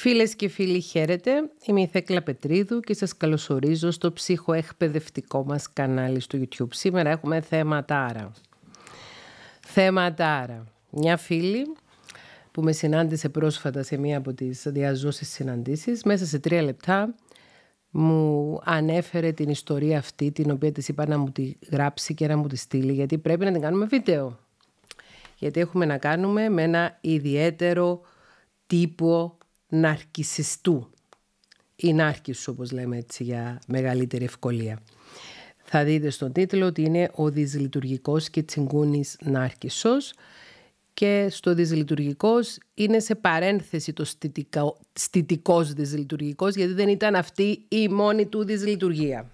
Φίλες και φίλοι χαίρετε, είμαι η Θέκλα Πετρίδου και σας καλωσορίζω στο ψυχοεκπαιδευτικό μας κανάλι στο YouTube. Σήμερα έχουμε θέματάρα. Θέματάρα. Μια φίλη που με συνάντησε πρόσφατα σε μία από τις διαζώσεις συναντήσεις, μέσα σε τρία λεπτά μου ανέφερε την ιστορία αυτή την οποία της είπα να μου τη γράψει και να μου τη στείλει γιατί πρέπει να την κάνουμε βίντεο. Γιατί έχουμε να κάνουμε με ένα ιδιαίτερο τύπο ναρκισιστού ή νάρκισου όπως λέμε έτσι για μεγαλύτερη ευκολία. Θα δείτε στον τίτλο ότι είναι ο δυσλειτουργικός και τσιγκούνης νάρκισσος και στο δυσλειτουργικός είναι σε παρένθεση το στιτικό, στιτικός δυσλειτουργικός γιατί δεν ήταν αυτή η μόνη του δυσλειτουργία.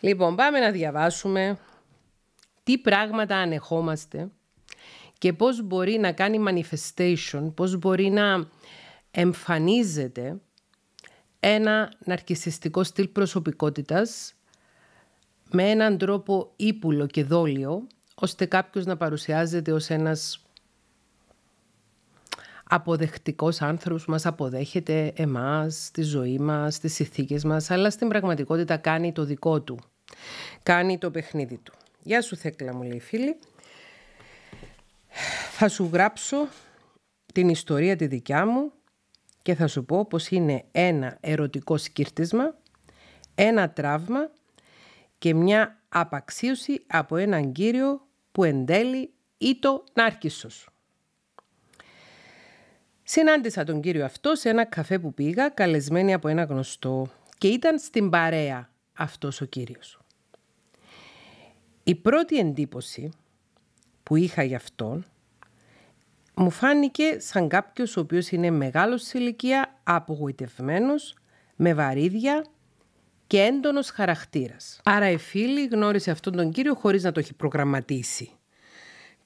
Λοιπόν, πάμε να διαβάσουμε τι πράγματα ανεχόμαστε και πώς μπορεί να κάνει manifestation, πώς μπορεί να εμφανίζεται ένα ναρκισιστικό στυλ προσωπικότητας με έναν τρόπο ύπουλο και δόλιο, ώστε κάποιος να παρουσιάζεται ως ένας αποδεκτικός άνθρωπος, μας αποδέχεται εμάς, τη ζωή μας, τις ηθίκες μας, αλλά στην πραγματικότητα κάνει το δικό του, κάνει το παιχνίδι του. Γεια σου Θέκλα μου λέει φίλη. Θα σου γράψω την ιστορία τη δικιά μου και θα σου πω πως είναι ένα ερωτικό σκύρτισμα, ένα τραύμα και μια απαξίωση από έναν κύριο που εν τέλει ήτο νάρκισσος. Συνάντησα τον κύριο αυτό σε ένα καφέ που πήγα, καλεσμένη από ένα γνωστό και ήταν στην παρέα αυτός ο κύριος. Η πρώτη εντύπωση που είχα για αυτόν μου φάνηκε σαν κάποιος ο οποίος είναι μεγάλος σε ηλικία, απογοητευμένος, με βαρύδια και έντονος χαρακτήρας. Άρα η φίλη γνώρισε αυτόν τον κύριο χωρίς να το έχει προγραμματίσει.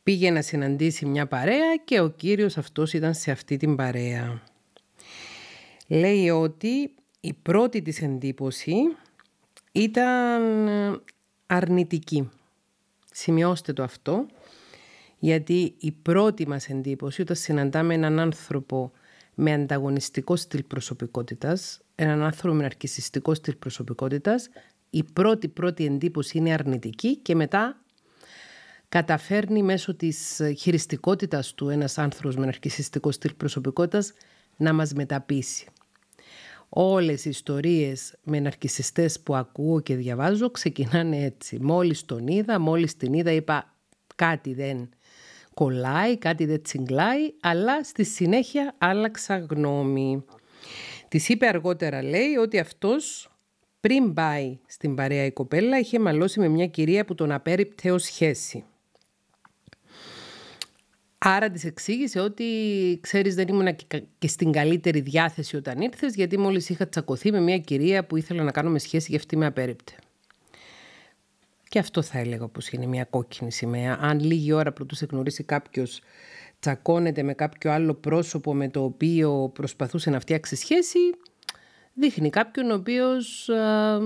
Πήγε να συναντήσει μια παρέα και ο κύριος αυτός ήταν σε αυτή την παρέα. Λέει ότι η πρώτη της εντύπωση ήταν αρνητική. Σημειώστε το αυτό. Γιατί η πρώτη μας εντύπωση όταν συναντάμε έναν άνθρωπο με ανταγωνιστικό στυλ προσωπικότητας, έναν άνθρωπο με αρκισιστικό στυλ προσωπικότητας, η πρώτη πρώτη εντύπωση είναι αρνητική και μετά καταφέρνει μέσω της χειριστικότητας του ένας άνθρωπος με αρκισιστικό στυλ προσωπικότητας να μας μεταπίσει. Όλες οι ιστορίες με ναρκισιστές που ακούω και διαβάζω ξεκινάνε έτσι. Μόλις τον είδα, μόλις την είδα είπα κάτι δεν κολλάει, κάτι δεν τσιγκλάει, αλλά στη συνέχεια άλλαξα γνώμη. Της είπε αργότερα, λέει, ότι αυτός πριν πάει στην παρέα η κοπέλα είχε μαλώσει με μια κυρία που τον απέριπτε ως σχέση. Άρα της εξήγησε ότι ξέρεις δεν ήμουν και στην καλύτερη διάθεση όταν ήρθες γιατί μόλις είχα τσακωθεί με μια κυρία που ήθελα να κάνουμε σχέση και αυτή με απέρριπτε. Και αυτό θα έλεγα πως είναι μια κόκκινη σημαία. Αν λίγη ώρα πρωτού σε γνωρίσει κάποιος τσακώνεται με κάποιο άλλο πρόσωπο με το οποίο προσπαθούσε να φτιάξει σχέση, δείχνει κάποιον ο οποίος ε,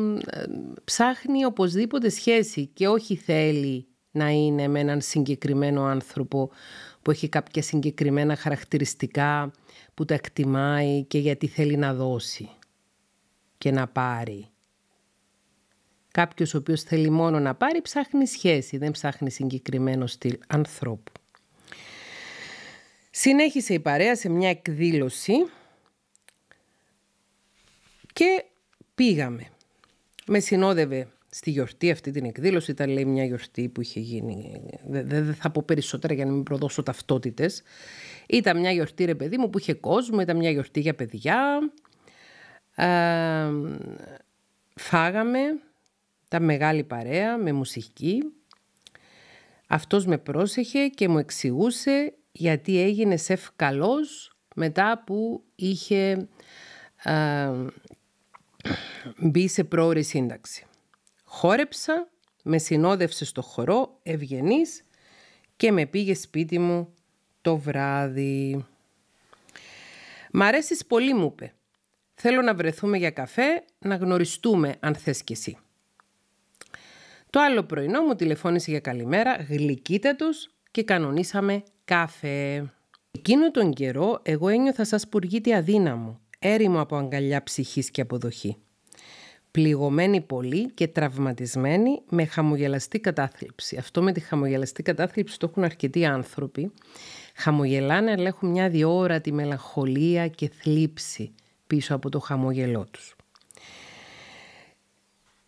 ψάχνει οπωσδήποτε σχέση και όχι θέλει να είναι με έναν συγκεκριμένο άνθρωπο που έχει κάποια συγκεκριμένα χαρακτηριστικά που τα εκτιμάει και γιατί θέλει να δώσει και να πάρει Κάποιος ο οποίος θέλει μόνο να πάρει, ψάχνει σχέση, δεν ψάχνει συγκεκριμένο στυλ ανθρώπου. Συνέχισε η παρέα σε μια εκδήλωση και πήγαμε. Με συνόδευε στη γιορτή αυτή την εκδήλωση, ήταν λέει μια γιορτή που είχε γίνει, δεν θα πω περισσότερα για να μην προδώσω ταυτότητες. Ήταν μια γιορτή ρε παιδί μου που είχε κόσμο, ήταν μια γιορτή για παιδιά. φάγαμε, τα μεγάλη παρέα με μουσική. Αυτός με πρόσεχε και μου εξηγούσε γιατί έγινε σεφ καλός μετά που είχε α, μπει σε πρόορη σύνταξη. Χόρεψα, με συνόδευσε στο χορό ευγενής και με πήγε σπίτι μου το βράδυ. «Μ' αρέσεις πολύ», μου είπε. «Θέλω να βρεθούμε για καφέ, να γνωριστούμε αν θες κι εσύ». Το άλλο πρωινό μου τηλεφώνησε για καλημέρα, γλυκύτατος και κανονίσαμε καφέ. Εκείνο τον καιρό εγώ ένιωθα σαν σπουργίτη αδύναμο, έρημο από αγκαλιά ψυχής και αποδοχή. Πληγωμένη πολύ και τραυματισμένη με χαμογελαστή κατάθλιψη. Αυτό με τη χαμογελαστή κατάθλιψη το έχουν αρκετοί άνθρωποι. Χαμογελάνε αλλά έχουν μια διόρατη μελαγχολία και θλίψη πίσω από το χαμόγελό τους.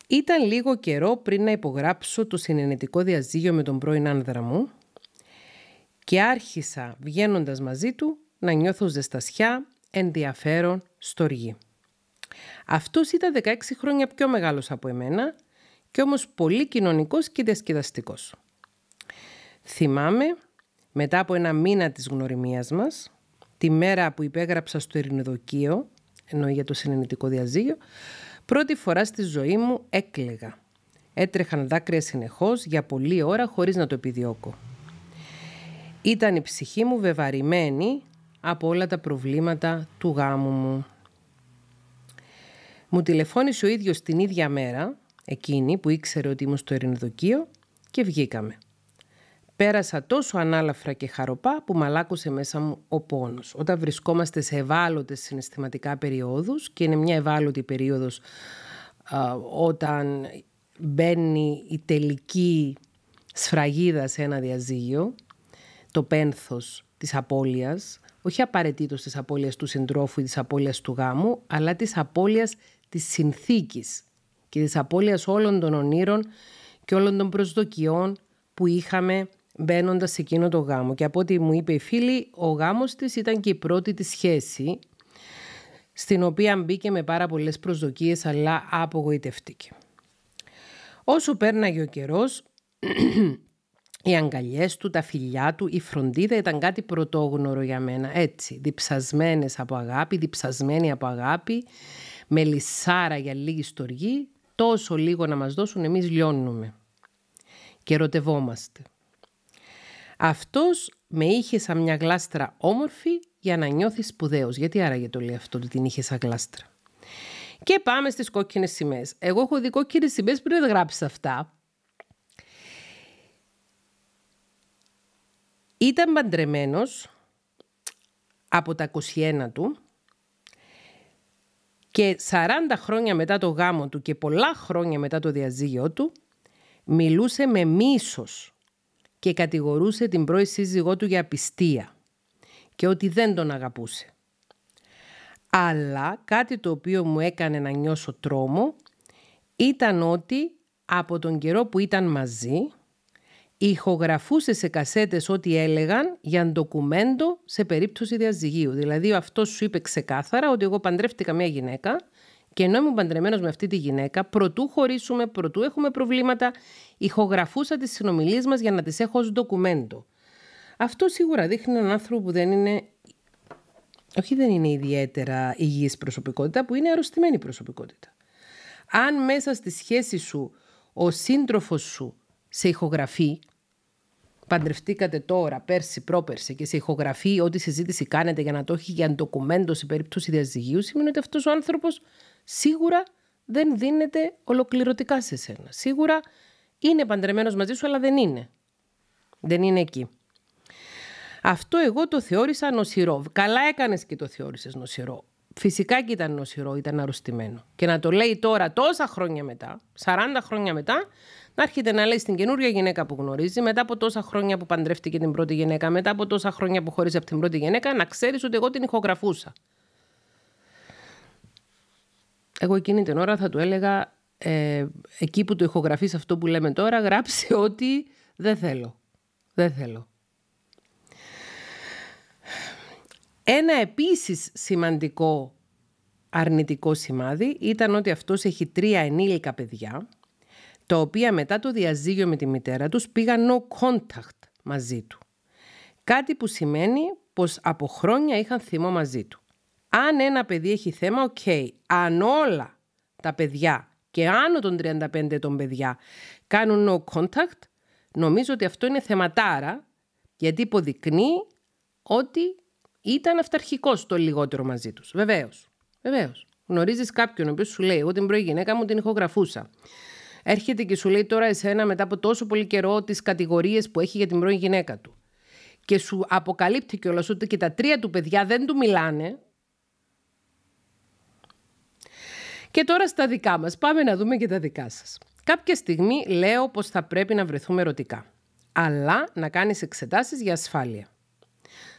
Ήταν λίγο καιρό πριν να υπογράψω το συνενετικό διαζύγιο με τον πρώην άνδρα μου και άρχισα βγαίνοντας μαζί του να νιώθω ζεστασιά, ενδιαφέρον, στοργή. Αυτός ήταν 16 χρόνια πιο μεγάλος από εμένα και όμως πολύ κοινωνικός και διασκεδαστικός. Θυμάμαι, μετά από ένα μήνα της γνωριμίας μας, τη μέρα που υπέγραψα στο Ειρηνοδοκείο, ενώ για το συνενετικό διαζύγιο, Πρώτη φορά στη ζωή μου έκλαιγα. Έτρεχαν δάκρυα συνεχώς για πολλή ώρα χωρίς να το επιδιώκω. Ήταν η ψυχή μου βεβαρημένη από όλα τα προβλήματα του γάμου μου. Μου τηλεφώνησε ο ίδιος την ίδια μέρα, εκείνη που ήξερε ότι ήμουν στο Ερηνοδοκείο και βγήκαμε. Πέρασα τόσο ανάλαφρα και χαροπά που μαλάκωσε μέσα μου ο πόνος. Όταν βρισκόμαστε σε ευάλωτες συναισθηματικά περιόδους και είναι μια ευάλωτη περίοδος όταν μπαίνει η τελική σφραγίδα σε ένα διαζύγιο, το πένθος της απώλειας, όχι απαραίτητος της απώλειας του συντρόφου ή της απώλειας του γάμου, αλλά της απώλειας της συνθήκης και της απώλειας όλων των ονείρων και όλων των προσδοκιών που είχαμε μπαίνοντας σε εκείνο το γάμο. Και από ό,τι μου είπε η φίλη, ο γάμος της ήταν και η πρώτη της σχέση, στην οποία μπήκε με πάρα πολλές προσδοκίες, αλλά απογοητευτήκε. Όσο πέρναγε ο καιρός, οι αγκαλιές του, τα φιλιά του, η φροντίδα ήταν κάτι πρωτόγνωρο για μένα. Έτσι, διψασμένες από αγάπη, διψασμένοι από αγάπη, με λυσάρα για λίγη στοργή, τόσο λίγο να μας δώσουν εμείς λιώνουμε. Και ερωτευόμαστε. Αυτός με είχε σαν μια γλάστρα όμορφη για να νιώθει σπουδαίος. Γιατί άραγε το λέει αυτό ότι την είχε σαν γλάστρα. Και πάμε στις κόκκινες σημαίες. Εγώ έχω δει κόκκινες σημαίες πριν δεν γράψεις αυτά. Ήταν παντρεμένος από τα 21 του και 40 χρόνια μετά το γάμο του και πολλά χρόνια μετά το διαζύγιο του μιλούσε με μίσος και κατηγορούσε την πρώη σύζυγό του για απιστία και ότι δεν τον αγαπούσε. Αλλά κάτι το οποίο μου έκανε να νιώσω τρόμο ήταν ότι από τον καιρό που ήταν μαζί ηχογραφούσε σε κασέτες ό,τι έλεγαν για ντοκουμέντο σε περίπτωση διαζυγίου. Δηλαδή αυτό σου είπε ξεκάθαρα ότι εγώ παντρεύτηκα μια γυναίκα και ενώ ήμουν παντρεμένος με αυτή τη γυναίκα, προτού χωρίσουμε, προτού έχουμε προβλήματα, ηχογραφούσα τις συνομιλίες μας για να τις έχω ως ντοκουμέντο. Αυτό σίγουρα δείχνει έναν άνθρωπο που δεν είναι. Όχι, δεν είναι ιδιαίτερα υγιής προσωπικότητα, που είναι αρρωστημένη προσωπικότητα. Αν μέσα στη σχέση σου ο σύντροφος σου σε ηχογραφεί, παντρευτήκατε τώρα, πέρσι, πρόπερσι και σε ηχογραφεί ό,τι συζήτηση κάνετε για να το έχει για ντοκουμέντο σε περίπτωση διαζυγίου, σημαίνει ότι αυτός ο άνθρωπος σίγουρα δεν δίνεται ολοκληρωτικά σε σένα. Σίγουρα είναι παντρεμένος μαζί σου, αλλά δεν είναι. Δεν είναι εκεί. Αυτό εγώ το θεώρησα νοσηρό. Καλά έκανες και το θεώρησες νοσηρό. Φυσικά και ήταν νοσηρό, ήταν αρρωστημένο. Και να το λέει τώρα τόσα χρόνια μετά, 40 χρόνια μετά, να έρχεται να λέει στην καινούργια γυναίκα που γνωρίζει, μετά από τόσα χρόνια που παντρεύτηκε την πρώτη γυναίκα, μετά από τόσα χρόνια που χωρίζει από την πρώτη γυναίκα, να ξέρεις ότι εγώ την ηχογραφούσα εγώ εκείνη την ώρα θα του έλεγα ε, εκεί που το ηχογραφείς αυτό που λέμε τώρα, γράψε ότι δεν θέλω. Δεν θέλω. Ένα επίσης σημαντικό αρνητικό σημάδι ήταν ότι αυτός έχει τρία ενήλικα παιδιά, τα οποία μετά το διαζύγιο με τη μητέρα τους πήγαν no contact μαζί του. Κάτι που σημαίνει πως από χρόνια είχαν θυμό μαζί του αν ένα παιδί έχει θέμα, οκ. Okay. Αν όλα τα παιδιά και άνω των 35 ετών παιδιά κάνουν no contact, νομίζω ότι αυτό είναι θεματάρα, γιατί υποδεικνύει ότι ήταν αυταρχικός το λιγότερο μαζί τους. Βεβαίως, Βεβαίως. Γνωρίζεις κάποιον ο οποίος σου λέει, εγώ την πρώτη γυναίκα μου την ηχογραφούσα. Έρχεται και σου λέει τώρα εσένα μετά από τόσο πολύ καιρό τις κατηγορίες που έχει για την πρώην γυναίκα του. Και σου αποκαλύπτει κιόλας ότι και τα τρία του παιδιά δεν του μιλάνε, Και τώρα στα δικά μας, Πάμε να δούμε και τα δικά σας. Κάποια στιγμή λέω πως θα πρέπει να βρεθούμε ερωτικά. Αλλά να κάνεις εξετάσεις για ασφάλεια.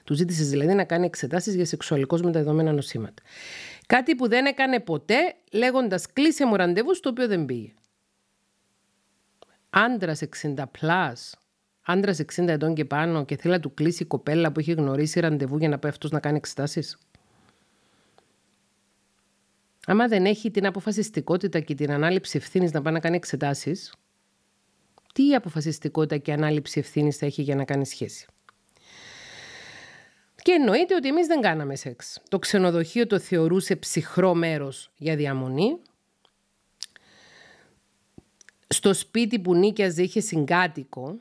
Του ζήτησες δηλαδή να κάνει εξετάσεις για σεξουαλικώς μεταδεδομένα νοσήματα. Κάτι που δεν έκανε ποτέ, λέγοντας κλείσε μου ραντεβού, στο οποίο δεν πήγε. Άντρας 60 plus, άντρα 60 ετών και πάνω, και θέλει να του κλείσει η κοπέλα που έχει γνωρίσει ραντεβού για να πάει αυτός να κάνει εξετάσεις άμα δεν έχει την αποφασιστικότητα και την ανάληψη ευθύνης να πάει να κάνει εξετάσεις, τι αποφασιστικότητα και ανάληψη ευθύνης θα έχει για να κάνει σχέση. Και εννοείται ότι εμείς δεν κάναμε σεξ. Το ξενοδοχείο το θεωρούσε ψυχρό μέρος για διαμονή. Στο σπίτι που νίκιαζε είχε συγκάτοικο,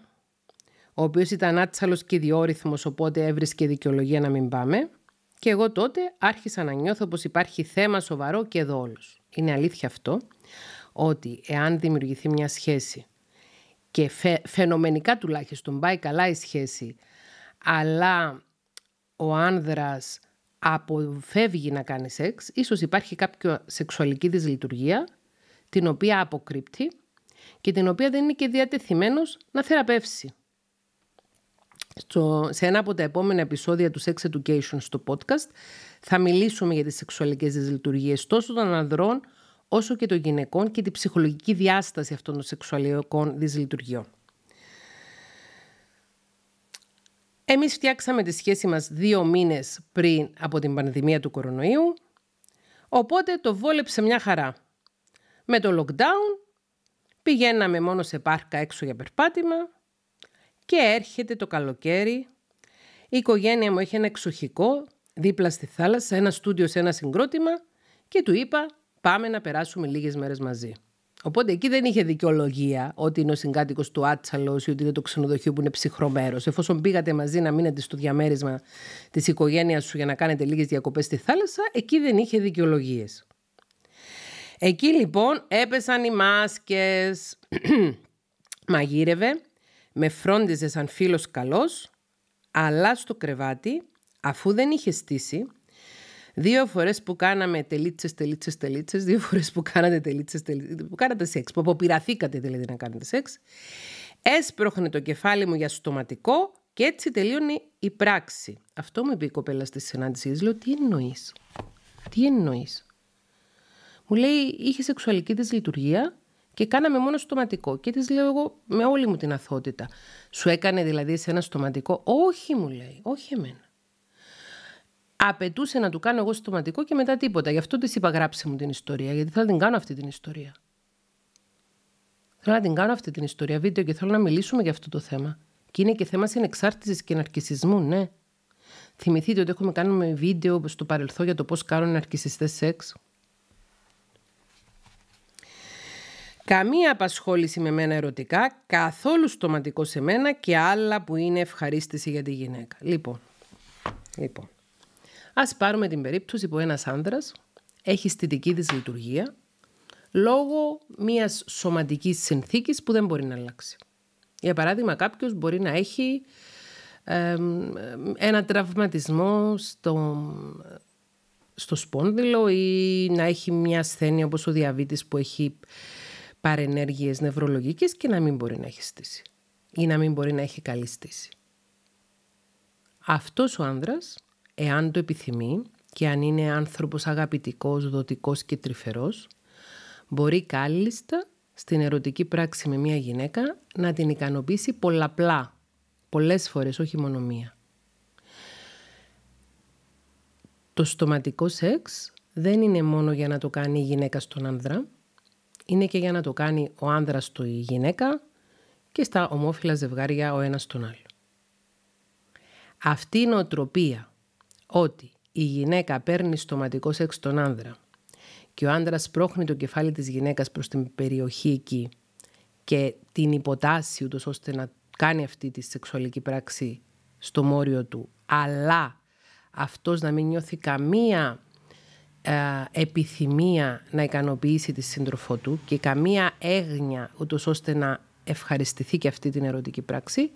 ο οποίος ήταν άτσαλος και διόρυθμος, οπότε έβρισκε δικαιολογία να μην πάμε. Και εγώ τότε άρχισα να νιώθω πως υπάρχει θέμα σοβαρό και εδώ Είναι αλήθεια αυτό ότι εάν δημιουργηθεί μια σχέση και φαινομενικά τουλάχιστον πάει καλά η σχέση, αλλά ο άνδρας αποφεύγει να κάνει σεξ, ίσως υπάρχει κάποια σεξουαλική δυσλειτουργία, την οποία αποκρύπτει και την οποία δεν είναι και διατεθειμένος να θεραπεύσει στο, σε ένα από τα επόμενα επεισόδια του Sex Education στο podcast θα μιλήσουμε για τις σεξουαλικές δυσλειτουργίες τόσο των ανδρών όσο και των γυναικών και τη ψυχολογική διάσταση αυτών των σεξουαλικών δυσλειτουργιών. Εμείς φτιάξαμε τη σχέση μας δύο μήνες πριν από την πανδημία του κορονοϊού, οπότε το βόλεψε μια χαρά. Με το lockdown πηγαίναμε μόνο σε πάρκα έξω για περπάτημα, και έρχεται το καλοκαίρι. Η οικογένεια μου έχει ένα εξοχικό δίπλα στη θάλασσα, ένα στούντιο σε ένα συγκρότημα και του είπα πάμε να περάσουμε λίγες μέρες μαζί. Οπότε εκεί δεν είχε δικαιολογία ότι είναι ο συγκάτοικος του Άτσαλος ή ότι είναι το ξενοδοχείο που είναι ψυχρό μέρο. Εφόσον πήγατε μαζί να μείνετε στο διαμέρισμα της οικογένειας σου για να κάνετε λίγες διακοπές στη θάλασσα, εκεί δεν είχε δικαιολογίες. Εκεί λοιπόν έπεσαν οι μάσκες. Μαγείρευε με φρόντιζε σαν φίλος καλός, αλλά στο κρεβάτι, αφού δεν είχε στήσει, δύο φορές που κάναμε τελίτσες, τελίτσες, τελίτσες, δύο φορές που κάνατε τελίτσες, τελίτσες, που κάνατε σεξ, που αποπειραθήκατε δηλαδή να κάνετε σεξ, έσπρωχνε το κεφάλι μου για στοματικό και έτσι τελείωνε η πράξη. Αυτό μου είπε η κοπέλα στη συνάντηση. λέω, τι εννοείς. Τι εννοείς. Μου λέει, είχε σεξουαλική δυσλειτουργία και κάναμε μόνο στοματικό. Και της λέω εγώ με όλη μου την αθότητα. Σου έκανε δηλαδή σε ένα στοματικό. Όχι, μου λέει, όχι εμένα. Απαιτούσε να του κάνω εγώ στοματικό και μετά τίποτα. Γι' αυτό της είπα γράψε μου την ιστορία, γιατί θέλω να την κάνω αυτή την ιστορία. Θέλω να την κάνω αυτή την ιστορία βίντεο και θέλω να μιλήσουμε για αυτό το θέμα. Και είναι και θέμα συνεξάρτησης και ναρκισισμού, ναι. Θυμηθείτε ότι έχουμε κάνει με βίντεο στο παρελθόν για το πώς κάνουν ναρκισιστές σεξ. Καμία απασχόληση με μένα ερωτικά, καθόλου στοματικό σε μένα και άλλα που είναι ευχαρίστηση για τη γυναίκα. Λοιπόν, λοιπόν. ας πάρουμε την περίπτωση που ένας άνδρας έχει αισθητική δυσλειτουργία... λόγω μιας σωματικής συνθήκης που δεν μπορεί να αλλάξει. Για παράδειγμα, κάποιος μπορεί να έχει ένα τραυματισμό στο, στο σπόνδυλο ή να έχει μια ασθένεια όπως ο διαβήτης που έχει παρενέργειες νευρολογικές και να μην μπορεί να έχει στήσει ή να μην μπορεί να έχει καλή στήση. Αυτός ο άνδρας, εάν το επιθυμεί και αν είναι άνθρωπος αγαπητικός, δοτικός και τρυφερός, μπορεί κάλλιστα στην ερωτική πράξη με μια γυναίκα να την ικανοποιήσει πολλαπλά, πολλές φορές, όχι μόνο μία. Το στοματικό σεξ δεν είναι μόνο για να το κάνει η γυναίκα στον άνδρα, είναι και για να το κάνει ο άνδρας του η γυναίκα και στα ομόφυλα ζευγάρια ο ένας τον άλλο. Αυτή η νοοτροπία ότι η γυναίκα παίρνει στοματικό σεξ τον άνδρα και ο άνδρας πρόχνει το κεφάλι της γυναίκας προς την περιοχή εκεί και την υποτάσσει ούτως ώστε να κάνει αυτή τη σεξουαλική πράξη στο μόριο του αλλά αυτός να μην νιώθει καμία ε, επιθυμία να ικανοποιήσει τη σύντροφό του και καμία έγνοια ούτως ώστε να ευχαριστηθεί και αυτή την ερωτική πράξη,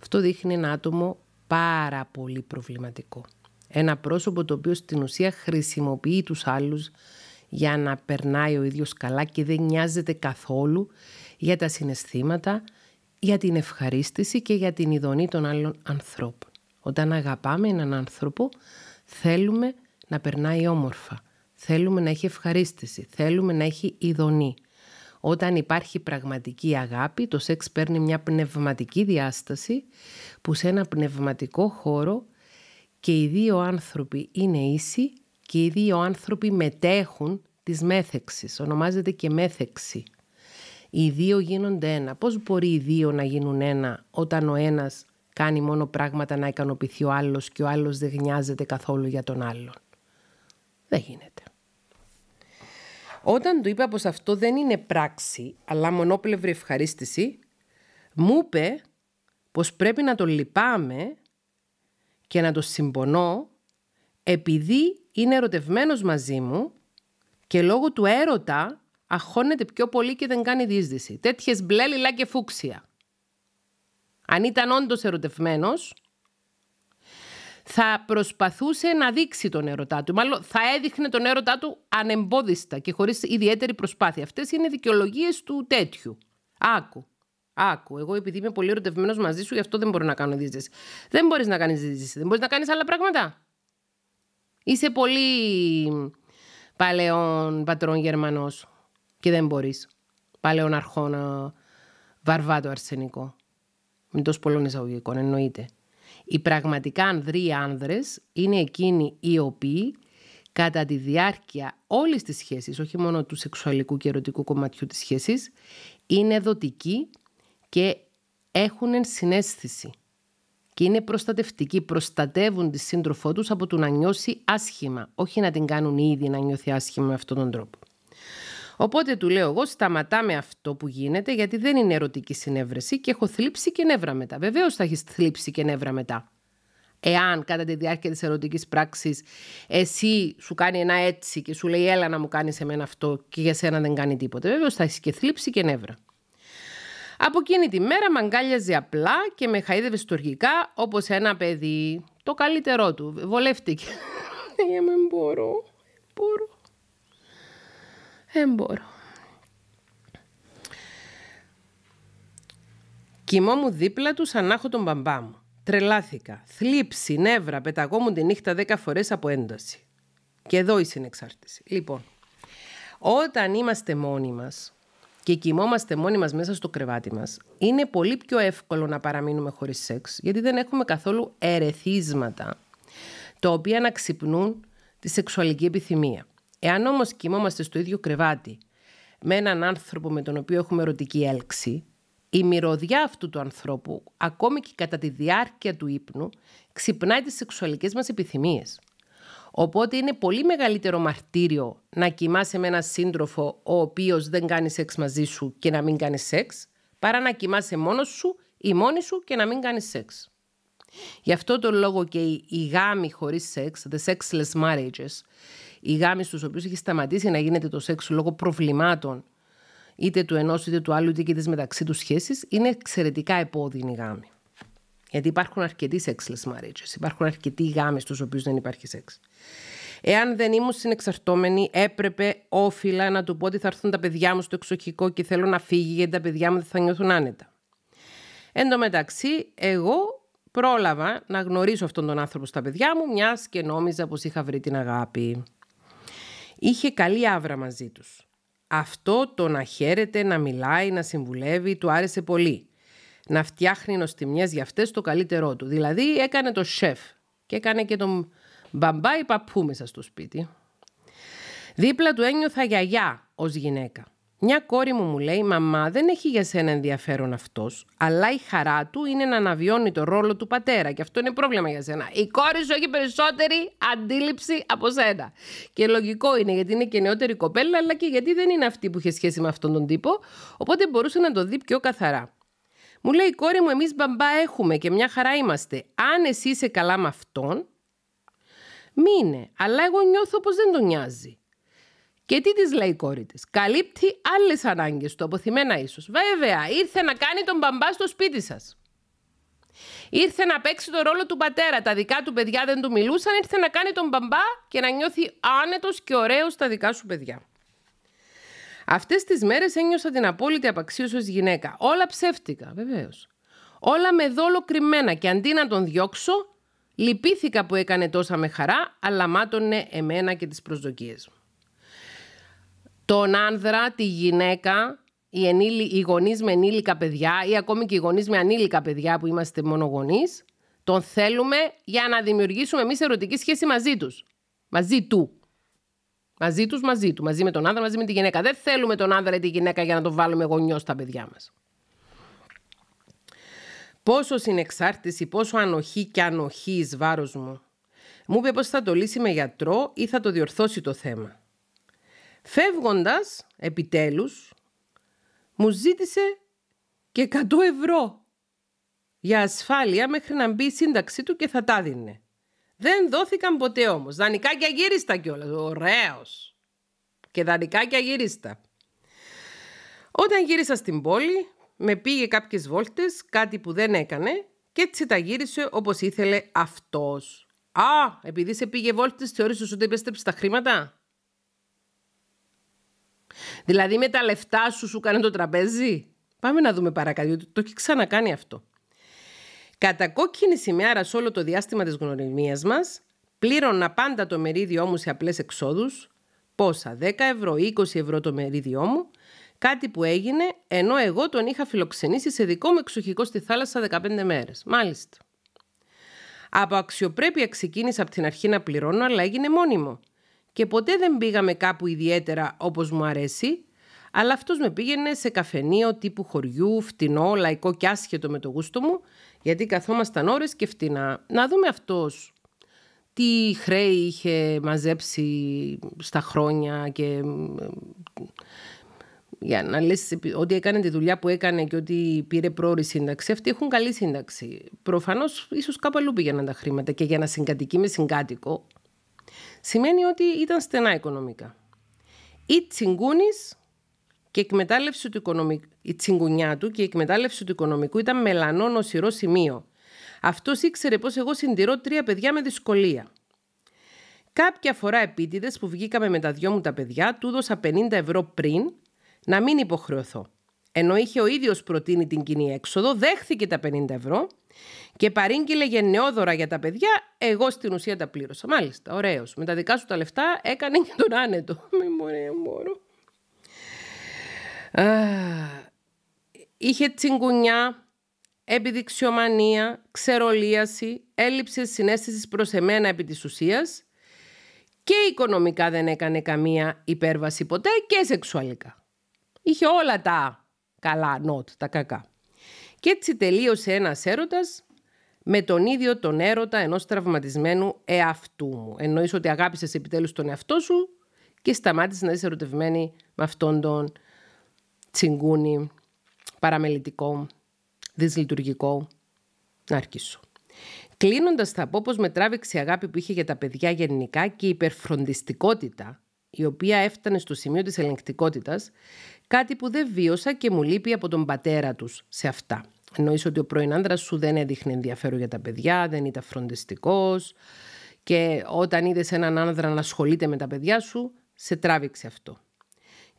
αυτό δείχνει ένα άτομο πάρα πολύ προβληματικό. Ένα πρόσωπο το οποίο στην ουσία χρησιμοποιεί τους άλλους για να περνάει ο ίδιος καλά και δεν νοιάζεται καθόλου για τα συναισθήματα, για την ευχαρίστηση και για την ειδονή των άλλων ανθρώπων. Όταν αγαπάμε έναν άνθρωπο, θέλουμε να περνάει όμορφα. Θέλουμε να έχει ευχαρίστηση. Θέλουμε να έχει ειδονή. Όταν υπάρχει πραγματική αγάπη, το σεξ παίρνει μια πνευματική διάσταση που σε ένα πνευματικό χώρο και οι δύο άνθρωποι είναι ίσοι και οι δύο άνθρωποι μετέχουν της μέθεξης. Ονομάζεται και μέθεξη. Οι δύο γίνονται ένα. Πώς μπορεί οι δύο να γίνουν ένα όταν ο ένας κάνει μόνο πράγματα να ικανοποιηθεί ο άλλος και ο άλλος δεν γνιάζεται καθόλου για τον άλλον. Δεν γίνεται. Όταν του είπα πως αυτό δεν είναι πράξη, αλλά μονόπλευρη ευχαρίστηση, μου είπε πως πρέπει να το λυπάμαι και να το συμπονώ επειδή είναι ερωτευμένος μαζί μου και λόγω του έρωτα αχώνεται πιο πολύ και δεν κάνει δίσδυση Τέτοιες μπλε λιλά και φούξια. Αν ήταν όντως ερωτευμένος, θα προσπαθούσε να δείξει τον έρωτά του. Μάλλον θα έδειχνε τον έρωτά του ανεμπόδιστα και χωρίς ιδιαίτερη προσπάθεια. Αυτές είναι δικαιολογίες του τέτοιου. Άκου. Άκου, εγώ επειδή είμαι πολύ ερωτευμένος μαζί σου, γι' αυτό δεν μπορώ να κάνω δίζεση. Δεν μπορείς να κάνεις δίζεση. δεν μπορείς να κάνεις άλλα πράγματα. Είσαι πολύ παλαιών πατρών Γερμανός και δεν μπορείς. Παλαιών αρχών βαρβάτο αρσενικό. Μην τόσο πολλών εισαγωγικών, εννοείται. Οι πραγματικά ανδροί άνδρες είναι εκείνοι οι οποίοι κατά τη διάρκεια όλης της σχέσης, όχι μόνο του σεξουαλικού και ερωτικού κομματιού της σχέσης, είναι δοτικοί και έχουν συνέστηση και είναι προστατευτικοί, προστατεύουν τη σύντροφό τους από το να νιώσει άσχημα, όχι να την κάνουν ήδη να νιώθει άσχημα με αυτόν τον τρόπο. Οπότε του λέω εγώ σταματάμε αυτό που γίνεται γιατί δεν είναι ερωτική συνέβρεση και έχω θλίψει και νεύρα μετά. Βεβαίως θα έχεις θλίψει και νεύρα μετά. Εάν κατά τη διάρκεια της ερωτικής πράξης, εσύ σου κάνει ένα έτσι και σου λέει έλα να μου κάνεις εμένα αυτό και για σένα δεν κάνει τίποτα. Βεβαίως θα έχεις και θλίψη και νεύρα. Από εκείνη τη μέρα με αγκάλιαζε απλά και με χαίδευε στοργικά όπως ένα παιδί. Το καλύτερό του. Βολεύτηκε. Δεν μπορώ. μπορώ. Δεν μπορώ. Κοιμόμουν δίπλα τους σαν να τον μπαμπά μου. Τρελάθηκα. Θλίψη, νεύρα, πεταγόμουν τη νύχτα δέκα φορές από ένταση. Και εδώ η συνεξάρτηση. Λοιπόν, όταν είμαστε μόνοι μας και κοιμόμαστε μόνοι μας μέσα στο κρεβάτι μας, είναι πολύ πιο εύκολο να παραμείνουμε χωρίς σεξ, γιατί δεν έχουμε καθόλου ερεθίσματα, τα οποία να ξυπνούν τη σεξουαλική επιθυμία. Εάν όμως κοιμόμαστε στο ίδιο κρεβάτι με έναν άνθρωπο με τον οποίο έχουμε ερωτική έλξη, η μυρωδιά αυτού του ανθρώπου, ακόμη και κατά τη διάρκεια του ύπνου, ξυπνάει τις σεξουαλικές μας επιθυμίες. Οπότε είναι πολύ μεγαλύτερο μαρτύριο να κοιμάσαι με έναν σύντροφο ο οποίος δεν κάνει σεξ μαζί σου και να μην κάνει σεξ, παρά να κοιμάσαι μόνος σου ή μόνη σου και να μην κάνει σεξ. Γι' αυτό το λόγο και οι γάμοι χωρίς σεξ, the sexless marriages, οι γάμοι στους οποίους έχει σταματήσει να γίνεται το σεξ λόγω προβλημάτων είτε του ενός είτε του άλλου είτε και της μεταξύ τους σχέσης, είναι εξαιρετικά επώδυνοι γάμοι. Γιατί υπάρχουν αρκετοί sexless marriages, υπάρχουν αρκετοί γάμοι στους οποίους δεν υπάρχει σεξ. Εάν δεν ήμουν συνεξαρτώμενη, έπρεπε όφυλα να του πω ότι θα έρθουν τα παιδιά μου στο εξοχικό και θέλω να φύγει γιατί τα παιδιά μου δεν θα νιώθουν άνετα. Εν τω μεταξύ, εγώ πρόλαβα να γνωρίσω αυτόν τον άνθρωπο στα παιδιά μου, μιας και νόμιζα πως είχα βρει την αγάπη είχε καλή άβρα μαζί τους. Αυτό το να χαίρεται, να μιλάει, να συμβουλεύει, του άρεσε πολύ. Να φτιάχνει νοστιμιές για αυτές το καλύτερό του. Δηλαδή έκανε το σεφ και έκανε και τον μπαμπάι παππού μέσα στο σπίτι. Δίπλα του ένιωθα γιαγιά ως γυναίκα. Μια κόρη μου μου λέει, μαμά δεν έχει για σένα ενδιαφέρον αυτός, αλλά η χαρά του είναι να αναβιώνει το ρόλο του πατέρα και αυτό είναι πρόβλημα για σένα. Η κόρη σου έχει περισσότερη αντίληψη από σένα. Και λογικό είναι γιατί είναι και νεότερη κοπέλα, αλλά και γιατί δεν είναι αυτή που είχε σχέση με αυτόν τον τύπο, οπότε μπορούσε να το δει πιο καθαρά. Μου λέει η κόρη μου, εμείς μπαμπά έχουμε και μια χαρά είμαστε. Αν εσύ είσαι καλά με αυτόν, είναι, Αλλά εγώ νιώθω πως δεν τον νοιάζει. Και τι τη λέει η κόρη της. Καλύπτει άλλες ανάγκες του, αποθυμένα ίσως. Βέβαια, ήρθε να κάνει τον μπαμπά στο σπίτι σας. Ήρθε να παίξει το ρόλο του πατέρα. Τα δικά του παιδιά δεν του μιλούσαν. Ήρθε να κάνει τον μπαμπά και να νιώθει άνετος και ωραίος τα δικά σου παιδιά. Αυτές τις μέρες ένιωσα την απόλυτη απαξίωση ως γυναίκα. Όλα ψεύτικα, βεβαίως. Όλα με δόλο κρυμμένα και αντί να τον διώξω, λυπήθηκα που έκανε τόσα με χαρά, αλλά μάτωνε εμένα και τις προσδοκίες μου τον άνδρα, τη γυναίκα, οι, ενήλοι, οι γονείς με ενήλικα παιδιά ή ακόμη και οι γονείς με ανήλικα παιδιά που είμαστε μόνο γονείς, τον θέλουμε για να δημιουργήσουμε εμείς ερωτική σχέση μαζί τους. Μαζί του. Μαζί τους, μαζί του. Μαζί με τον άνδρα, μαζί με τη γυναίκα. Δεν θέλουμε τον άνδρα ή τη γυναίκα για να τον βάλουμε γονιός στα παιδιά μας. Πόσο συνεξάρτηση, πόσο ανοχή και ανοχή εις βάρος μου. Μου είπε πως θα το λύσει με γιατρό ή θα το διορθώσει το θέμα. Φεύγοντας, επιτέλους, μου ζήτησε και 100 ευρώ για ασφάλεια μέχρι να μπει η σύνταξή του και θα τα δίνε. Δεν δόθηκαν ποτέ όμως. Δανεικά και αγύριστα κιόλας. Ωραίος. Και δανεικά και Όταν γύρισα στην πόλη, με πήγε κάποιες βόλτες, κάτι που δεν έκανε και έτσι τα γύρισε όπως ήθελε αυτός. Α, επειδή σε πήγε βόλτες, θεωρείς ότι επέστρεψε τα χρήματα. Δηλαδή με τα λεφτά σου σου κάνει το τραπέζι. Πάμε να δούμε παρακάτω, το έχει ξανακάνει αυτό. Κατακόκκινη σημαία σε όλο το διάστημα της γνωριμίας μας, πλήρωνα πάντα το μερίδιό μου σε απλές εξόδους, πόσα, 10 ευρώ, 20 ευρώ το μερίδιό μου, κάτι που έγινε ενώ εγώ τον είχα φιλοξενήσει σε δικό μου εξοχικό στη θάλασσα 15 μέρες. Μάλιστα. Από αξιοπρέπεια ξεκίνησα από την αρχή να πληρώνω, αλλά έγινε μόνιμο και ποτέ δεν πήγαμε κάπου ιδιαίτερα όπως μου αρέσει, αλλά αυτός με πήγαινε σε καφενείο τύπου χωριού, φτηνό, λαϊκό και άσχετο με το γούστο μου, γιατί καθόμασταν ώρες και φτηνά. Να δούμε αυτός τι χρέη είχε μαζέψει στα χρόνια και για να λες ότι έκανε τη δουλειά που έκανε και ότι πήρε πρόορη σύνταξη, αυτοί έχουν καλή σύνταξη. Προφανώς ίσως κάπου αλλού πήγαιναν τα χρήματα και για να συγκατοικεί με συγκάτοικο Σημαίνει ότι ήταν στενά οικονομικά. Η τσιγκούνης και η εκμετάλλευση του οικονομικού, η τσιγκουνιά του και η εκμετάλλευση του οικονομικού ήταν μελανό νοσηρό σημείο. Αυτός ήξερε πως εγώ συντηρώ τρία παιδιά με δυσκολία. Κάποια φορά επίτηδες που βγήκαμε με τα δυο μου τα παιδιά, του έδωσα 50 ευρώ πριν να μην υποχρεωθώ. Ενώ είχε ο ίδιος προτείνει την κοινή έξοδο, δέχθηκε τα 50 ευρώ και παρήγγειλε γενναιόδωρα για τα παιδιά. Εγώ στην ουσία τα πλήρωσα. Μάλιστα, ωραίος. Με τα δικά σου τα λεφτά έκανε και τον άνετο. μωρέ, Είχε τσιγκουνιά, επιδειξιομανία, ξερολίαση, έλλειψη συνέστησης προς εμένα επί της ουσίας και οικονομικά δεν έκανε καμία υπέρβαση ποτέ και σεξουαλικά. Είχε όλα τα καλά νότ, τα κακά. Και έτσι τελείωσε ένας έρωτας με τον ίδιο τον έρωτα ενός τραυματισμένου εαυτού μου. Εννοείς ότι αγάπησες επιτέλους τον εαυτό σου και σταμάτησες να είσαι ερωτευμένη με αυτόν τον τσιγκούνι παραμελητικό, δυσλειτουργικό σου. Κλείνοντας θα πω πως με τράβηξε η αγάπη που είχε για τα παιδιά γενικά και η υπερφροντιστικότητα η οποία έφτανε στο σημείο της ελεγκτικότητας, κάτι που δεν βίωσα και μου λείπει από τον πατέρα τους σε αυτά. Εννοείς ότι ο πρώην άντρας σου δεν έδειχνε ενδιαφέρον για τα παιδιά, δεν ήταν φροντιστικός και όταν είδες έναν άνδρα να ασχολείται με τα παιδιά σου, σε τράβηξε αυτό.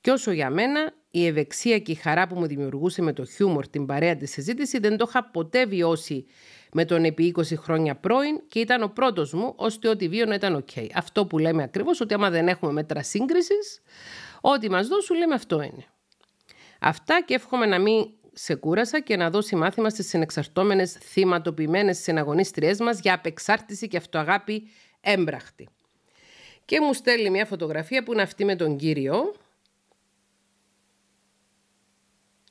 Και όσο για μένα, η ευεξία και η χαρά που μου δημιουργούσε με το χιούμορ την παρέα της συζήτηση δεν το είχα ποτέ βιώσει με τον επί 20 χρόνια πρώην και ήταν ο πρώτος μου, ώστε ό,τι βίωνα ήταν οκ. Αυτό που λέμε ακριβώς, ότι άμα δεν έχουμε μέτρα σύγκρισης, ό,τι μας δώσουν λέμε αυτό είναι. Αυτά και εύχομαι να μην σε κούρασα και να δώσει μάθημα στις συνεξαρτώμενες, θυματοποιημένες συναγωνίστριές μας για απεξάρτηση και αυτοαγάπη έμπραχτη. Και μου στέλνει μια φωτογραφία που είναι αυτή με τον κύριο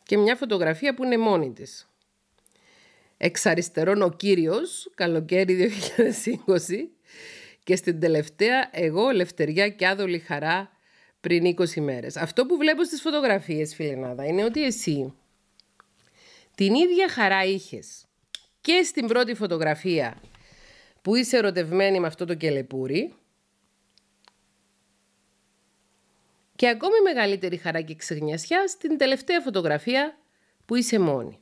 και μια φωτογραφία που είναι μόνη της. Εξ αριστερών ο κύριος καλοκαίρι 2020 και στην τελευταία εγώ ελευθεριά και άδολη χαρά πριν 20 μέρες. Αυτό που βλέπω στις φωτογραφίες, Φιλενάδα, είναι ότι εσύ την ίδια χαρά είχες και στην πρώτη φωτογραφία που είσαι ερωτευμένη με αυτό το κελεπούρι και ακόμη μεγαλύτερη χαρά και ξεγνιασιά στην τελευταία φωτογραφία που είσαι μόνη.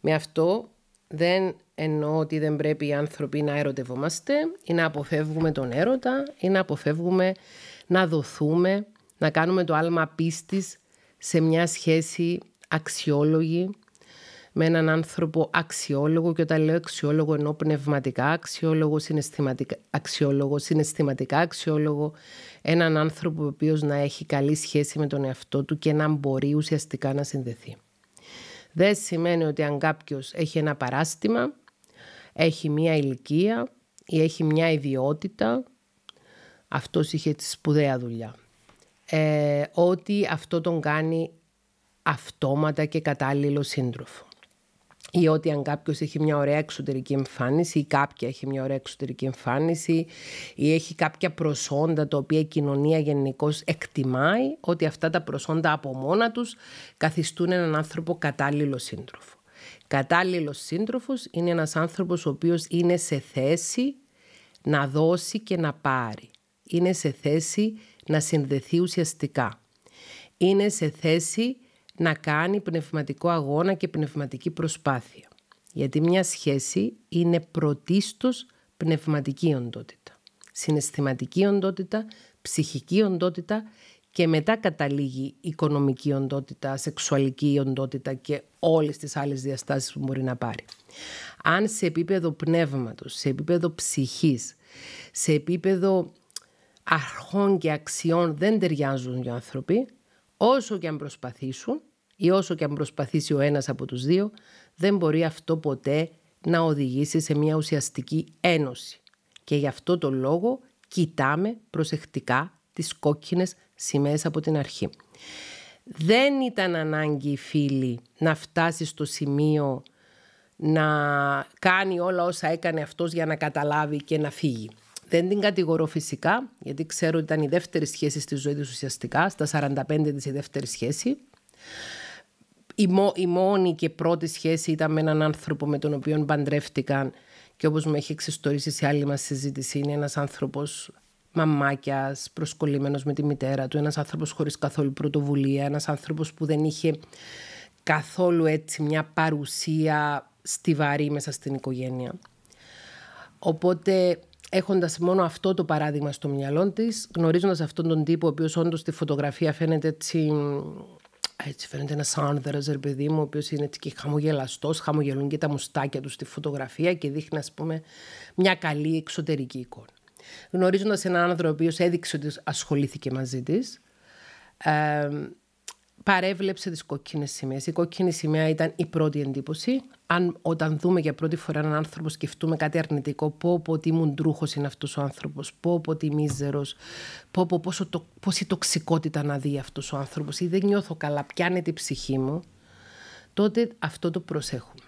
Με αυτό δεν εννοώ ότι δεν πρέπει οι άνθρωποι να ερωτευόμαστε ή να αποφεύγουμε τον έρωτα ή να αποφεύγουμε να δοθούμε, να κάνουμε το άλμα πίστης σε μια σχέση αξιόλογη με έναν άνθρωπο αξιόλογο και όταν λέω αξιόλογο εννοώ πνευματικά αξιόλογο, συναισθηματικά αξιόλογο, συναισθηματικά αξιόλογο έναν άνθρωπο ο οποίος να έχει καλή σχέση με τον εαυτό του και να μπορεί ουσιαστικά να συνδεθεί. Δεν σημαίνει ότι αν κάποιος έχει ένα παράστημα, έχει μία ηλικία ή έχει μία ιδιότητα, αυτός είχε τη σπουδαία δουλειά. Ε, ότι αυτό τον κάνει αυτόματα και κατάλληλο σύντροφο ή ότι αν κάποιος έχει μια ωραία εξωτερική εμφάνιση ή κάποια έχει μια ωραία εξωτερική εμφάνιση ή έχει κάποια προσόντα τα οποία η κοινωνία γενικώς εκτιμάει ότι αυτά τα προσόντα από μόνα τους καθιστούν έναν άνθρωπο κατάλληλος σύντροφο. Κατάλληλος σύντροφος είναι ένας άνθρωπος ο οποίος είναι σε θέση να δώσει και να πάρει. Είναι σε θέση να συνδεθεί ουσιαστικά. Είναι σε θέση να κάνει πνευματικό αγώνα και πνευματική προσπάθεια. Γιατί μια σχέση είναι πρωτίστως πνευματική οντότητα, συναισθηματική οντότητα, ψυχική οντότητα και μετά καταλήγει οικονομική οντότητα, σεξουαλική οντότητα και όλες τις άλλες διαστάσεις που μπορεί να πάρει. Αν σε επίπεδο πνεύματος, σε επίπεδο ψυχής, σε επίπεδο αρχών και αξιών δεν ταιριάζουν οι άνθρωποι, όσο και αν προσπαθήσουν, ή όσο και αν προσπαθήσει ο ένας από τους δύο, δεν μπορεί αυτό ποτέ να οδηγήσει σε μια ουσιαστική ένωση. Και γι' αυτό το λόγο κοιτάμε προσεκτικά τις κόκκινες σημαίες από την αρχή. Δεν ήταν ανάγκη η να φτάσει στο σημείο να κάνει όλα όσα έκανε αυτός για να καταλάβει και να φύγει. Δεν την κατηγορώ φυσικά, γιατί ξέρω ότι ήταν η δεύτερη σχέση στη ζωή της ουσιαστικά, στα 45 της η δεύτερη σχέση η, μό, η μόνη και πρώτη σχέση ήταν με έναν άνθρωπο με τον οποίο παντρεύτηκαν και όπως μου έχει εξιστορήσει σε άλλη μας συζήτηση είναι ένας άνθρωπος μαμάκιας, προσκολλημένος με τη μητέρα του, ένας άνθρωπος χωρίς καθόλου πρωτοβουλία, ένας άνθρωπος που δεν είχε καθόλου έτσι μια παρουσία στιβαρή μέσα στην οικογένεια. Οπότε έχοντας μόνο αυτό το παράδειγμα στο μυαλό της, γνωρίζοντας αυτόν τον τύπο ο οποίος όντως στη φωτογραφία φαίνεται έτσι έτσι φαίνεται ένας άνδρας, ρε παιδί μου, ο οποίος είναι και χαμογελαστός, χαμογελούν και τα μουστάκια του στη φωτογραφία και δείχνει, ας πούμε, μια καλή εξωτερική εικόνα. Γνωρίζοντας έναν άνδρα, ο οποίος έδειξε ότι ασχολήθηκε μαζί της, παρέβλεψε τις κόκκινες σημαίες. Η κόκκινη σημαία ήταν η πρώτη εντύπωση. Αν όταν δούμε για πρώτη φορά έναν άνθρωπο σκεφτούμε κάτι αρνητικό, πω πω τι μουντρούχος είναι αυτός ο άνθρωπος, πω πω τι μίζερος, πω πω πόσο το, πόση τοξικότητα να δει αυτός ο άνθρωπος ή δεν νιώθω καλά πιάνε την ψυχή μου. Τότε αυτό το προσέχουμε.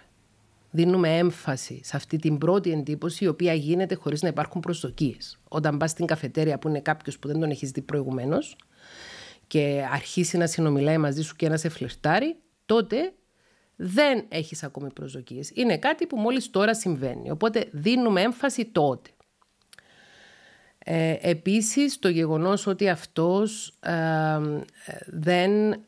Δίνουμε έμση σε αυτή την πρώτη εντύπωση, η ψυχή μου, τότε αυτό το προσέχουμε. Δίνουμε έμφαση σε πιανει την οποία γίνεται χωρίς να υπάρχουν προσδοκίες. Όταν πας στην καφετέρια που είναι κάποιος που δεν τον έχεις δει προηγουμένως, και αρχίσει να συνομιλάει μαζί σου και να σε φλερτάρει, τότε δεν έχεις ακόμη προσδοκίες. Είναι κάτι που μόλις τώρα συμβαίνει. Οπότε δίνουμε έμφαση τότε. Ε, επίσης, το γεγονός ότι αυτός ε, δεν ε,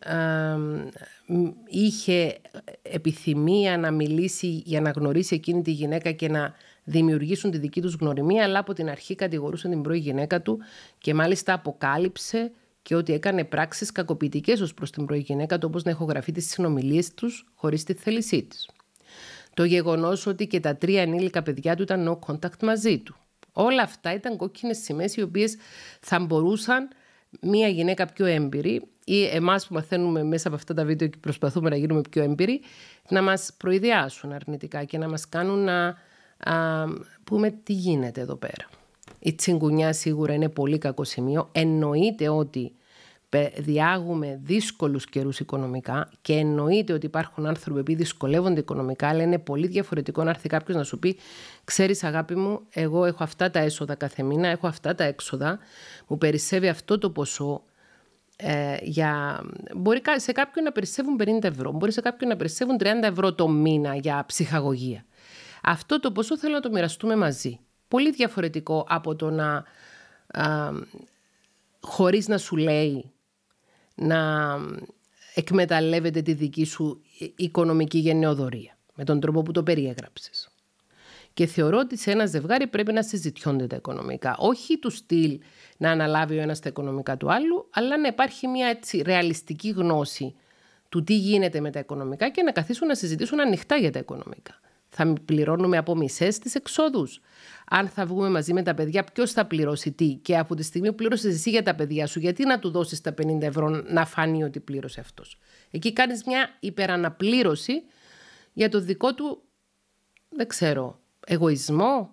είχε επιθυμία να μιλήσει για να γνωρίσει εκείνη τη γυναίκα και να δημιουργήσουν τη δική τους γνωριμία, αλλά από την αρχή κατηγορούσε την πρώη γυναίκα του και μάλιστα αποκάλυψε και ότι έκανε πράξεις κακοποιητικές ως προς την γυναίκα του, όπως να έχω γραφεί τις συνομιλίες τους χωρίς τη θέλησή της. Το γεγονός ότι και τα τρία ενήλικα παιδιά του ήταν no contact μαζί του. Όλα αυτά ήταν κόκκινες σημαίες οι οποίες θα μπορούσαν μία γυναίκα πιο έμπειρη ή εμάς που μαθαίνουμε μέσα από αυτά τα βίντεο και προσπαθούμε να γίνουμε πιο έμπειροι, να μας προειδιάσουν αρνητικά και να μας κάνουν να α, πούμε τι γίνεται εδώ πέρα. Η τσιγκουνιά σίγουρα είναι πολύ κακό σημείο. Εννοείται ότι διάγουμε δύσκολους καιρούς οικονομικά και εννοείται ότι υπάρχουν άνθρωποι που δυσκολεύονται οικονομικά, αλλά είναι πολύ διαφορετικό να έρθει κάποιος να σου πει: Ξέρεις, αγάπη μου, εγώ έχω αυτά τα έσοδα κάθε μήνα, έχω αυτά τα έξοδα, μου περισσεύει αυτό το ποσό. Ε, για... Μπορεί σε κάποιον να περισσεύουν 50 ευρώ, μπορεί σε κάποιον να περισσεύουν 30 ευρώ το μήνα για ψυχαγωγία. Αυτό το ποσό θέλω να το μοιραστούμε μαζί πολύ διαφορετικό από το να α, χωρίς να σου λέει να εκμεταλλεύεται τη δική σου ε, οικονομική γενναιοδορία με τον τρόπο που το περιέγραψες. Και θεωρώ ότι σε ένα ζευγάρι πρέπει να συζητιώνται τα οικονομικά. Όχι του στυλ να αναλάβει ο ένας τα οικονομικά του άλλου, αλλά να υπάρχει μια έτσι ρεαλιστική γνώση του τι γίνεται με τα οικονομικά και να καθίσουν να συζητήσουν ανοιχτά για τα οικονομικά θα πληρώνουμε από μισές τις εξόδους. Αν θα βγούμε μαζί με τα παιδιά, ποιος θα πληρώσει τι. Και από τη στιγμή που πλήρωσες εσύ για τα παιδιά σου, γιατί να του δώσεις τα 50 ευρώ να φανεί ότι πλήρωσε αυτός. Εκεί κάνεις μια υπεραναπλήρωση για το δικό του, δεν ξέρω, εγωισμό.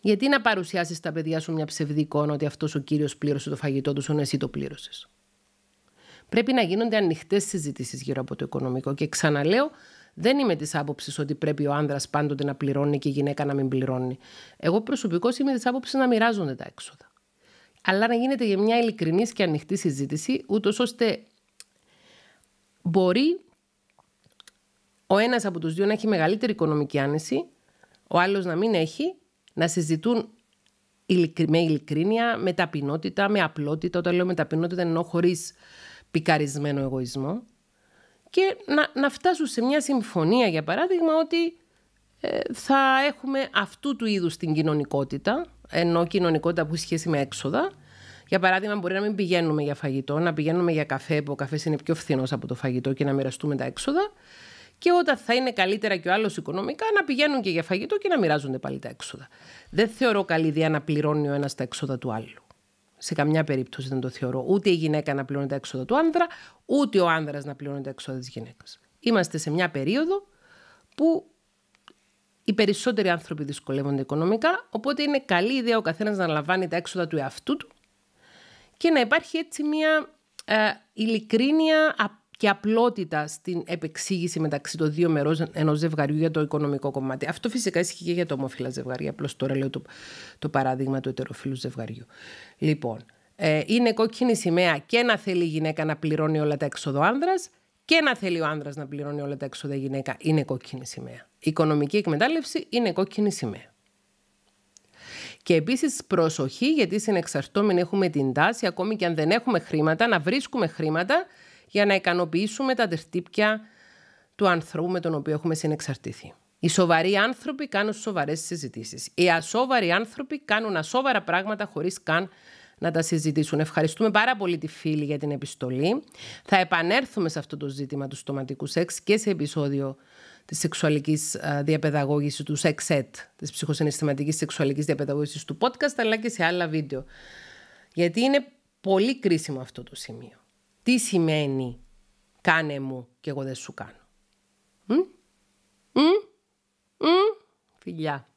Γιατί να παρουσιάσεις τα παιδιά σου μια ψευδή εικόνα ότι αυτός ο κύριος πλήρωσε το φαγητό του, ενώ εσύ το πλήρωσες. Πρέπει να γίνονται ανοιχτές συζητήσεις γύρω από το οικονομικό. Και ξαναλέω, δεν είμαι της άποψης ότι πρέπει ο άντρα πάντοτε να πληρώνει και η γυναίκα να μην πληρώνει. Εγώ προσωπικώς είμαι της άποψης να μοιράζονται τα έξοδα. Αλλά να γίνεται για μια ειλικρινής και ανοιχτή συζήτηση, ούτως ώστε μπορεί ο ένας από τους δύο να έχει μεγαλύτερη οικονομική άνεση, ο άλλος να μην έχει, να συζητούν με ειλικρίνεια, με ταπεινότητα, με απλότητα. Όταν λέω με ταπεινότητα εννοώ χωρίς πικαρισμένο εγωισμό και να, να φτάσουν σε μια συμφωνία, για παράδειγμα, ότι ε, θα έχουμε αυτού του είδους την κοινωνικότητα, ενώ κοινωνικότητα που έχει σχέση με έξοδα. Για παράδειγμα, μπορεί να μην πηγαίνουμε για φαγητό, να πηγαίνουμε για καφέ, που ο καφές είναι πιο φθηνός από το φαγητό και να μοιραστούμε τα έξοδα. Και όταν θα είναι καλύτερα και ο άλλος οικονομικά, να πηγαίνουν και για φαγητό και να μοιράζονται πάλι τα έξοδα. Δεν θεωρώ καλή ιδέα να πληρώνει ο ένας τα έξοδα του άλλου σε καμιά περίπτωση δεν το θεωρώ ούτε η γυναίκα να πληρώνει τα έξοδα του άνδρα, ούτε ο άνδρας να πληρώνει τα έξοδα της γυναίκας. Είμαστε σε μια περίοδο που οι περισσότεροι άνθρωποι δυσκολεύονται οικονομικά, οπότε είναι καλή ιδέα ο καθένας να λαμβάνει τα έξοδα του εαυτού του και να υπάρχει έτσι μια ε, ειλικρίνεια και απλότητα στην επεξήγηση μεταξύ των δύο μερών ενός ζευγαριού για το οικονομικό κομμάτι. Αυτό φυσικά ισχύει και για το ομόφυλα ζευγάρι. Απλώς τώρα λέω το, το παράδειγμα του ετεροφύλου ζευγαριού. Λοιπόν, ε, είναι κόκκινη σημαία και να θέλει η γυναίκα να πληρώνει όλα τα έξοδο άνδρας και να θέλει ο άνδρας να πληρώνει όλα τα έξοδα γυναίκα. Είναι κόκκινη σημαία. Η οικονομική εκμετάλλευση είναι κόκκινη σημαία. Και επίσης προσοχή, γιατί συνεξαρτώμενοι έχουμε την τάση, ακόμη και αν δεν έχουμε χρήματα, να βρίσκουμε χρήματα για να ικανοποιήσουμε τα τερτύπια του ανθρώπου με τον οποίο έχουμε συνεξαρτηθεί. Οι σοβαροί άνθρωποι κάνουν σοβαρές συζητήσεις. Οι ασόβαροι άνθρωποι κάνουν ασόβαρα πράγματα χωρίς καν να τα συζητήσουν. Ευχαριστούμε πάρα πολύ τη φίλη για την επιστολή. Θα επανέλθουμε σε αυτό το ζήτημα του στοματικού σεξ και σε επεισόδιο της σεξουαλικής διαπαιδαγώγησης του ΣΕΞΕΤ, της ψυχοσυναισθηματικής σεξουαλικής διαπαιδαγώγησης του podcast, αλλά και σε άλλα βίντεο. Γιατί είναι πολύ κρίσιμο αυτό το σημείο. Τι σημαίνει κάνε μου και εγώ δεν σου κάνω. Μ? Μ? Φιλιά.